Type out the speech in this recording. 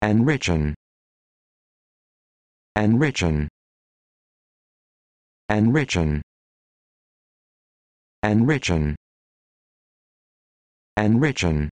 enrichen enrichen enrichen enrichen enrichen